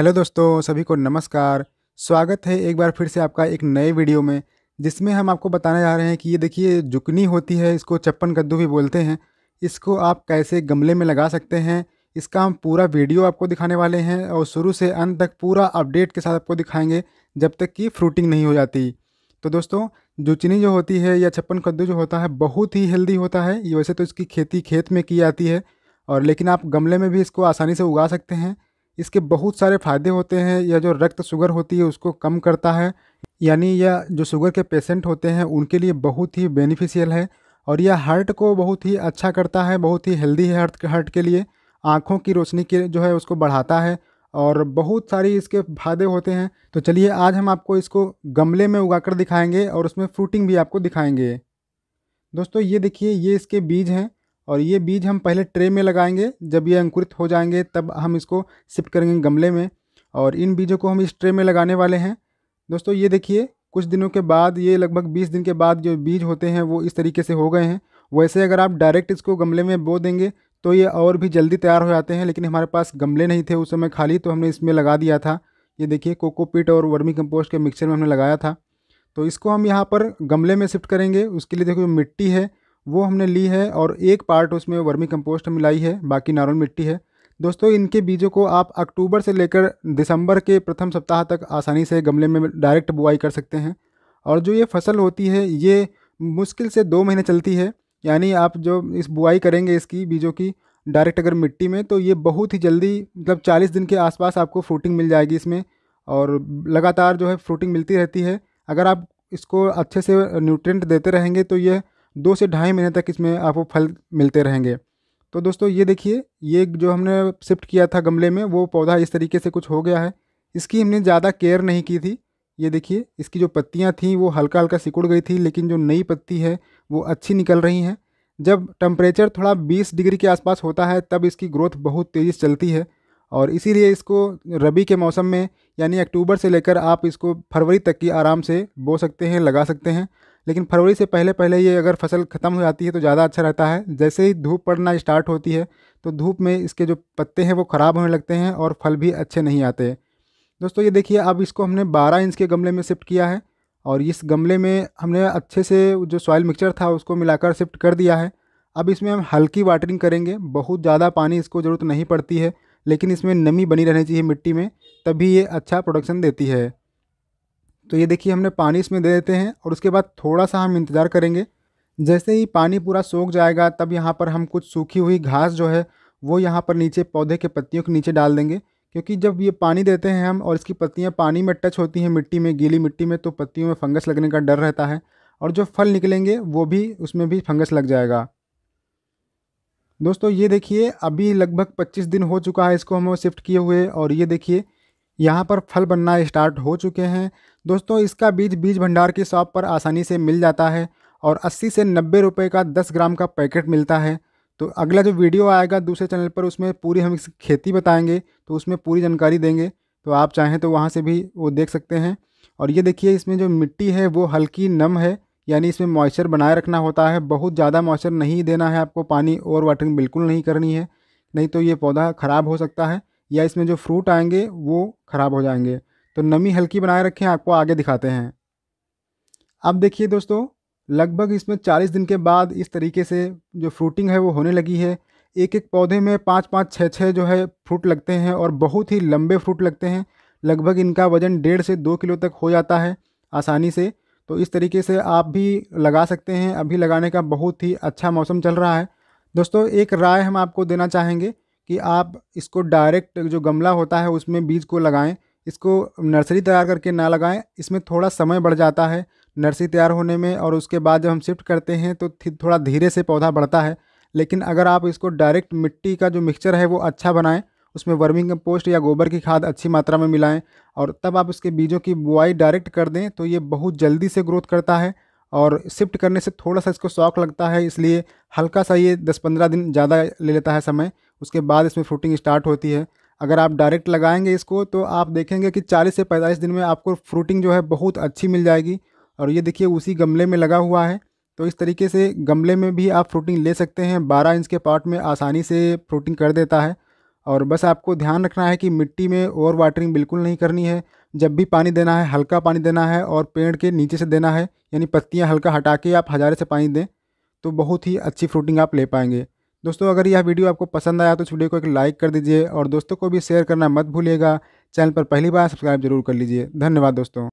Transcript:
hello दोस्तों सभी को नमस्कार स्वागत है एक बार फिर से आपका एक नए वीडियो में जिसमें हम आपको बताने जा रहे हैं कि ये देखिए जुकनी होती है इसको चप्पन कद्दू भी बोलते हैं इसको आप कैसे गमले में लगा सकते हैं इसका हम पूरा वीडियो आपको दिखाने वाले हैं और शुरू से अंत तक पूरा अपडेट के साथ आपको दिखाएंगे जब तक कि फ्रूटिंग नहीं हो जाती तो दोस्तों जुचनी जो होती है या छप्पन कद्दू जो होता है बहुत ही हेल्दी होता है वैसे तो इसकी खेती खेत में की जाती है और लेकिन आप गमले में भी इसको आसानी से उगा सकते हैं इसके बहुत सारे फ़ायदे होते हैं यह जो रक्त शुगर होती है उसको कम करता है यानी यह जो शुगर के पेशेंट होते हैं उनके लिए बहुत ही बेनिफिशियल है और यह हार्ट को बहुत ही अच्छा करता है बहुत ही हेल्दी है हार्ट हार्ट के लिए आँखों की रोशनी के जो है उसको बढ़ाता है और बहुत सारी इसके फायदे होते हैं तो चलिए आज हम आपको इसको गमले में उगाकर दिखाएंगे और उसमें फ्रूटिंग भी आपको दिखाएंगे दोस्तों ये देखिए ये इसके बीज हैं और ये बीज हम पहले ट्रे में लगाएंगे जब ये अंकुरित हो जाएंगे तब हम इसको शिफ्ट करेंगे गमले में और इन बीजों को हम इस ट्रे में लगाने वाले हैं दोस्तों ये देखिए कुछ दिनों के बाद ये लगभग 20 दिन के बाद जो बीज होते हैं वो इस तरीके से हो गए हैं वैसे अगर आप डायरेक्ट इसको गमले में बो देंगे तो ये और भी जल्दी तैयार हो जाते हैं लेकिन हमारे पास गमले नहीं थे उस समय खाली तो हमने इसमें लगा दिया था ये देखिए कोकोपीट और वर्मी कंपोस्ट के मिक्सचर में हमने लगाया था तो इसको हम यहाँ पर गमले में शिफ्ट करेंगे उसके लिए देखो मिट्टी है वो हमने ली है और एक पार्ट उसमें वर्मी कंपोस्ट मिलाई है बाकी नॉर्मल मिट्टी है दोस्तों इनके बीजों को आप अक्टूबर से लेकर दिसंबर के प्रथम सप्ताह तक आसानी से गमले में डायरेक्ट बुआई कर सकते हैं और जो ये फसल होती है ये मुश्किल से दो महीने चलती है यानी आप जो इस बुआई करेंगे इसकी बीजों की डायरेक्ट अगर मिट्टी में तो ये बहुत ही जल्दी मतलब 40 दिन के आसपास आपको फ्रूटिंग मिल जाएगी इसमें और लगातार जो है फ्रूटिंग मिलती रहती है अगर आप इसको अच्छे से न्यूट्रिएंट देते रहेंगे तो ये दो से ढाई महीने तक इसमें आपको फल मिलते रहेंगे तो दोस्तों ये देखिए ये जो हमने शिफ्ट किया था गमले में वो पौधा इस तरीके से कुछ हो गया है इसकी हमने ज़्यादा केयर नहीं की थी ये देखिए इसकी जो पत्तियाँ थी वो हल्का हल्का सिकुड़ गई थी लेकिन जो नई पत्ती है वो अच्छी निकल रही हैं जब टम्परेचर थोड़ा बीस डिग्री के आसपास होता है तब इसकी ग्रोथ बहुत तेज़ी से चलती है और इसीलिए इसको रबी के मौसम में यानी अक्टूबर से लेकर आप इसको फरवरी तक की आराम से बो सकते हैं लगा सकते हैं लेकिन फरवरी से पहले पहले ये अगर फसल ख़त्म हो जाती है तो ज़्यादा अच्छा रहता है जैसे ही धूप पड़ना स्टार्ट होती है तो धूप में इसके जो पत्ते हैं वो ख़राब होने लगते हैं और फल भी अच्छे नहीं आते दोस्तों ये देखिए अब इसको हमने 12 इंच के गमले में शिफ्ट किया है और इस गमले में हमने अच्छे से जो सॉइल मिक्सचर था उसको मिलाकर शिफ्ट कर दिया है अब इसमें हम हल्की वाटरिंग करेंगे बहुत ज़्यादा पानी इसको ज़रूरत नहीं पड़ती है लेकिन इसमें नमी बनी रहनी चाहिए मिट्टी में तभी ये अच्छा प्रोडक्शन देती है तो ये देखिए हमने पानी इसमें दे देते हैं और उसके बाद थोड़ा सा हम इंतज़ार करेंगे जैसे ही पानी पूरा सूख जाएगा तब यहाँ पर हम कुछ सूखी हुई घास जो है वो यहाँ पर नीचे पौधे के पत्तियों के नीचे डाल देंगे क्योंकि जब ये पानी देते हैं हम और इसकी पत्तियाँ पानी में टच होती हैं मिट्टी में गीली मिट्टी में तो पत्तियों में फंगस लगने का डर रहता है और जो फल निकलेंगे वो भी उसमें भी फंगस लग जाएगा दोस्तों ये देखिए अभी लगभग 25 दिन हो चुका है इसको हम शिफ्ट किए हुए और ये देखिए यहाँ पर फल बनना स्टार्ट हो चुके हैं दोस्तों इसका बीज बीज भंडार की शॉप पर आसानी से मिल जाता है और 80 से 90 रुपए का 10 ग्राम का पैकेट मिलता है तो अगला जो वीडियो आएगा दूसरे चैनल पर उसमें पूरी हम इसकी खेती बताएंगे तो उसमें पूरी जानकारी देंगे तो आप चाहें तो वहाँ से भी वो देख सकते हैं और ये देखिए इसमें जो मिट्टी है वो हल्की नम है यानी इसमें मॉइस्चर बनाए रखना होता है बहुत ज़्यादा मॉइस्चर नहीं देना है आपको पानी ओवर वाटरिंग बिल्कुल नहीं करनी है नहीं तो ये पौधा ख़राब हो सकता है या इसमें जो फ्रूट आएंगे वो ख़राब हो जाएंगे तो नमी हल्की बनाए रखें आपको आगे दिखाते हैं अब देखिए दोस्तों लगभग इसमें 40 दिन के बाद इस तरीके से जो फ्रूटिंग है वो होने लगी है एक एक पौधे में पाँच पाँच छः छः जो है फ्रूट लगते हैं और बहुत ही लंबे फ्रूट लगते हैं लगभग इनका वज़न डेढ़ से दो किलो तक हो जाता है आसानी से तो इस तरीके से आप भी लगा सकते हैं अभी लगाने का बहुत ही अच्छा मौसम चल रहा है दोस्तों एक राय हम आपको देना चाहेंगे कि आप इसको डायरेक्ट जो गमला होता है उसमें बीज को लगाएं इसको नर्सरी तैयार करके ना लगाएं इसमें थोड़ा समय बढ़ जाता है नर्सरी तैयार होने में और उसके बाद जब हम शिफ्ट करते हैं तो थोड़ा धीरे से पौधा बढ़ता है लेकिन अगर आप इसको डायरेक्ट मिट्टी का जो मिक्सचर है वो अच्छा बनाएं उसमें वर्मिंग कंपोस्ट या गोबर की खाद अच्छी मात्रा में मिलाएं और तब आप उसके बीजों की बुआई डायरेक्ट कर दें तो ये बहुत जल्दी से ग्रोथ करता है और शिफ्ट करने से थोड़ा सा इसको शौक लगता है इसलिए हल्का सा ये दस पंद्रह दिन ज़्यादा ले लेता है समय उसके बाद इसमें फ्रूटिंग स्टार्ट होती है अगर आप डायरेक्ट लगाएंगे इसको तो आप देखेंगे कि 40 से 45 दिन में आपको फ्रूटिंग जो है बहुत अच्छी मिल जाएगी और ये देखिए उसी गमले में लगा हुआ है तो इस तरीके से गमले में भी आप फ्रूटिंग ले सकते हैं 12 इंच के पार्ट में आसानी से फ्रूटिंग कर देता है और बस आपको ध्यान रखना है कि मिट्टी में ओवर वाटरिंग बिल्कुल नहीं करनी है जब भी पानी देना है हल्का पानी देना है और पेड़ के नीचे से देना है यानी पत्तियाँ हल्का हटा के आप हज़ारे से पानी दें तो बहुत ही अच्छी फ्रूटिंग आप ले पाएंगे दोस्तों अगर यह वीडियो आपको पसंद आया तो इस वीडियो को एक लाइक कर दीजिए और दोस्तों को भी शेयर करना मत भूलिएगा चैनल पर पहली बार सब्सक्राइब जरूर कर लीजिए धन्यवाद दोस्तों